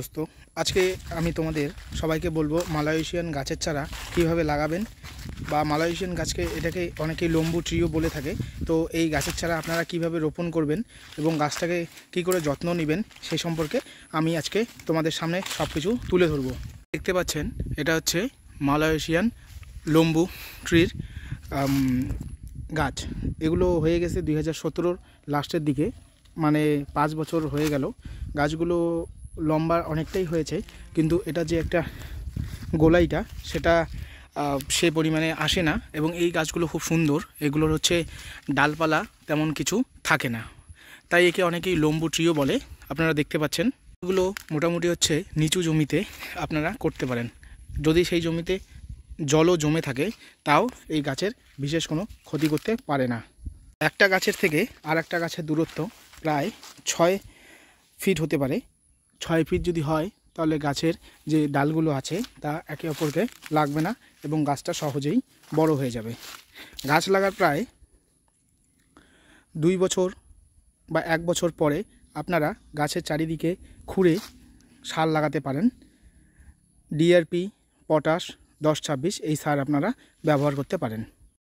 দোস্তো আজকে আমি তোমাদের সবাইকে বলবো মালয়েশিয়ান গাছের চারা কিভাবে লাগাবেন বা মালয়েশিয়ান গাছকে এটাকে অনেকে লম্বু ট্রিও বলে থাকে তো এই গাছের চারা আপনারা কিভাবে রোপণ করবেন এবং গাছটাকে কি করে যত্ন নেবেন সেই সম্পর্কে আমি আজকে তোমাদের সামনে সব কিছু তুলে ধরবো দেখতে পাচ্ছেন এটা হচ্ছে মালয়েশিয়ান লম্বু ট্রির গাছ এগুলো হয়ে গেছে দুই হাজার লাস্টের দিকে মানে পাঁচ বছর হয়ে গেল গাছগুলো লম্বা অনেকটাই হয়েছে কিন্তু এটা যে একটা গোলাইটা সেটা সে পরিমাণে আসে না এবং এই গাছগুলো খুব সুন্দর এগুলোর হচ্ছে ডালপালা তেমন কিছু থাকে না তাই একে অনেকেই লম্বু ট্রিও বলে আপনারা দেখতে পাচ্ছেন এগুলো মোটামুটি হচ্ছে নিচু জমিতে আপনারা করতে পারেন যদি সেই জমিতে জলও জমে থাকে তাও এই গাছের বিশেষ কোনো ক্ষতি করতে পারে না একটা গাছের থেকে আর একটা গাছের দূরত্ব প্রায় ছয় ফিট হতে পারে ছয় ফিট যদি হয় তাহলে গাছের যে ডালগুলো আছে তা একে অপরকে লাগবে না এবং গাছটা সহজেই বড় হয়ে যাবে গাছ লাগার প্রায় দুই বছর বা এক বছর পরে আপনারা গাছের চারিদিকে খুঁড়ে সার লাগাতে পারেন ডিআরপি পটাশ দশ ছাব্বিশ এই সার আপনারা ব্যবহার করতে পারেন